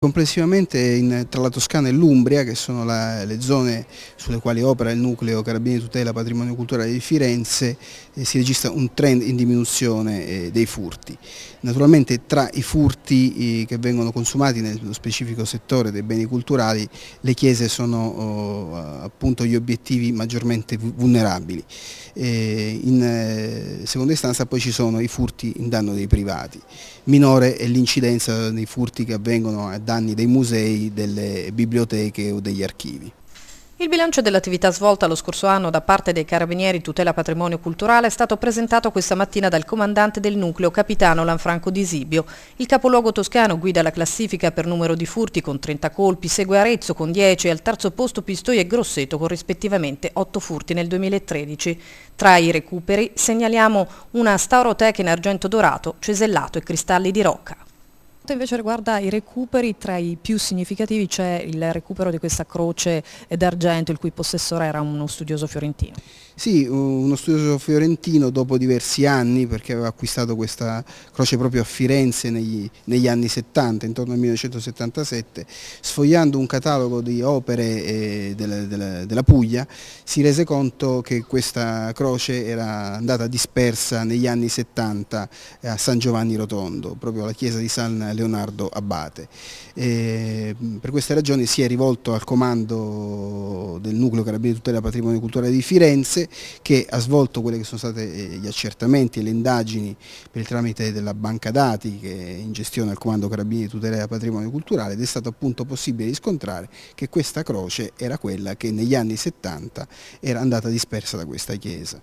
Complessivamente in, tra la Toscana e l'Umbria, che sono la, le zone sulle quali opera il nucleo Carabini Tutela Patrimonio Culturale di Firenze, eh, si registra un trend in diminuzione eh, dei furti. Naturalmente tra i furti eh, che vengono consumati nello specifico settore dei beni culturali, le chiese sono oh, appunto gli obiettivi maggiormente vulnerabili. Eh, in eh, seconda istanza poi ci sono i furti in danno dei privati. Minore è l'incidenza dei furti che avvengono a danni dei musei, delle biblioteche o degli archivi. Il bilancio dell'attività svolta lo scorso anno da parte dei Carabinieri Tutela Patrimonio Culturale è stato presentato questa mattina dal comandante del nucleo, capitano Lanfranco di Sibio. Il capoluogo toscano guida la classifica per numero di furti con 30 colpi, segue Arezzo con 10 e al terzo posto Pistoia e Grosseto con rispettivamente 8 furti nel 2013. Tra i recuperi segnaliamo una Staurotech in argento dorato, cesellato e cristalli di rocca quanto invece riguarda i recuperi, tra i più significativi c'è il recupero di questa croce d'argento, il cui possessore era uno studioso fiorentino. Sì, uno studioso fiorentino dopo diversi anni, perché aveva acquistato questa croce proprio a Firenze negli, negli anni 70, intorno al 1977, sfogliando un catalogo di opere eh, della, della, della Puglia, si rese conto che questa croce era andata dispersa negli anni 70 eh, a San Giovanni Rotondo, proprio la chiesa di San Leonardo Abate. E mm, per queste ragioni si è rivolto al comando del nucleo Carabini Tutela Patrimonio Culturale di Firenze che ha svolto quelli che sono stati eh, gli accertamenti e le indagini per il tramite della banca dati che è in gestione al comando Carabini Tutela Patrimonio Culturale ed è stato appunto possibile riscontrare che questa croce era quella che negli anni 70 era andata dispersa da questa chiesa.